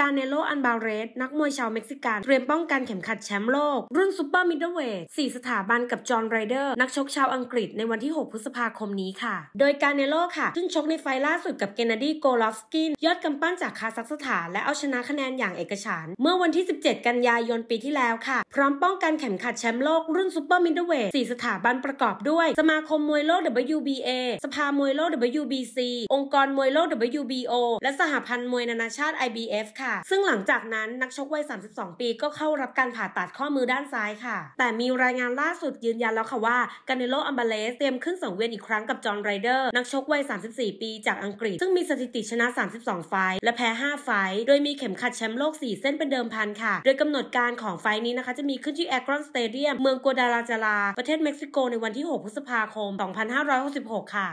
กาเนโล อันบาเรส นักมวยชาวเม็กซิกัน เตรียมป้องกันเข็มขัดแชมป์โลกรุ่นซูเปอร์มิดเดิลเวทสสถาบันกับจอห์นไรเดอร์ นักชกชาวอังกฤษในวันที่ 6 พฤษภาคมนี้ค่ะ โดยกาเนโลค่ะซึ่งชกในไฟล่าสุดกับเกนนดีโกลอฟสกิน ยอดกำปั้นจากคาซัคสถานและเอาชนะคะแนนอย่างเอกฉันเมื่อวันที่ 17 กันยายนปีที่แล้วค่ะพร้อมป้องกันเข็มขัดแชมป์โลกรุ่นซูเปอร์มิดเดิลเวทสสถาบันประกอบด้วย สมาคมมวยโลก WBA สภามวยโลก WBC องค์กรมวยโลก WBO และสหพันธ์มวยนานาชาติ IBF ค่ะค่ะซึ่งหลังจากนั้นนักชกวัย 32 ปีก็เข้ารับการผ่าตัดข้อมือด้านซ้ายค่ะ แต่มีรายงานล่าสุดยืนยันแล้วค่ะว่าการเนโลอัมบาเลสเตรียมขึ้นสังเวียนอีกครั้งกับจอห์นไรเดอร์ นักชกวัย 34 ปีจากอังกฤษ ซึ่งมีสถิติชนะ 32 ไฟและแพ้ 5 ไฟ โดยมีเข็มขัดแชมป์โลก 4 เส้นเป็นเดิมพันค่ะ โดยกำหนดการของไฟนี้นะคะ จะมีขึ้นที่แอครอนสเตเดียมเมืองกัวดาลาจาราประเทศเม็กซิโกในวันที่ 6พฤษภาคม 2566ค่ะ